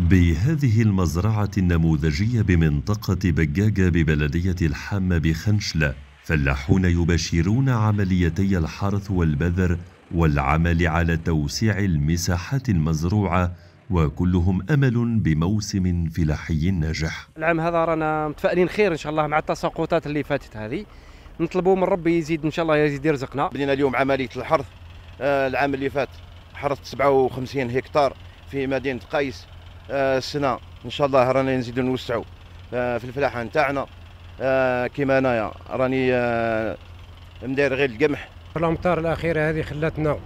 بهذه المزرعة النموذجية بمنطقة بجاجة ببلدية الحامة بخنشلة فلاحون يباشرون عمليتي الحرث والبذر والعمل على توسيع المساحات المزروعة وكلهم امل بموسم فلاحي ناجح. العام هذا رانا متفائلين خير ان شاء الله مع التساقطات اللي فاتت هذه. نطلبوا من ربي يزيد ان شاء الله يزيد يرزقنا. بدينا اليوم عمليه الحرث آه، العام اللي فات حرثت 57 هكتار في مدينه قيس السنه آه، ان شاء الله راني نزيدوا نوسعوا آه، في الفلاحه نتاعنا آه، كيما انايا راني مداير غير القمح الامطار الاخيره هذه خلاتنا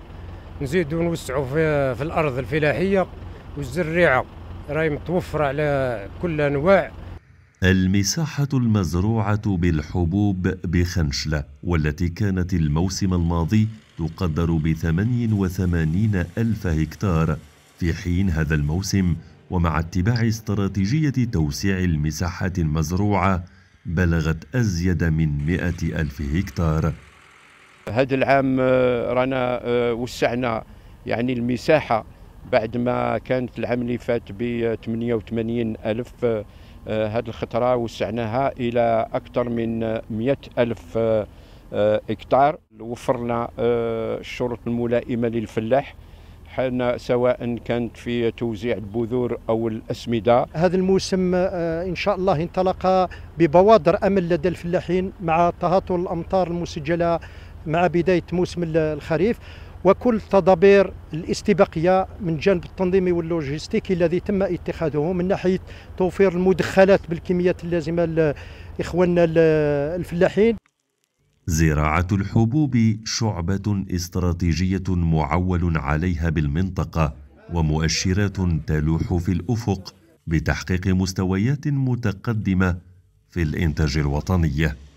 نزيدوا نوسعوا في, في الارض الفلاحيه والزريعه راهي متوفره على كل انواع المساحة المزروعة بالحبوب بخنشلة والتي كانت الموسم الماضي تقدر ب وثمانين ألف هكتار في حين هذا الموسم ومع اتباع استراتيجية توسيع المساحات المزروعة بلغت أزيد من مئة ألف هكتار هذا العام آه، رانا آه، وسعنا يعني المساحة بعد ما كانت العام اللي فات ب 88 ألف آه، هذه الخطرة وسعناها إلى أكثر من 100 ألف هكتار وفرنا الشروط الملائمة للفلاح حنا سواء كانت في توزيع البذور او الاسمده هذا الموسم آه، ان شاء الله انطلق ببوادر امل لدى الفلاحين مع تهاطل الامطار المسجله مع بدايه موسم الخريف وكل تدابير الاستباقيه من جانب التنظيمي واللوجستيكي الذي تم اتخاذه من ناحيه توفير المدخلات بالكميات اللازمه لاخواننا الفلاحين زراعة الحبوب شعبة استراتيجية معول عليها بالمنطقة ومؤشرات تلوح في الأفق بتحقيق مستويات متقدمة في الإنتاج الوطني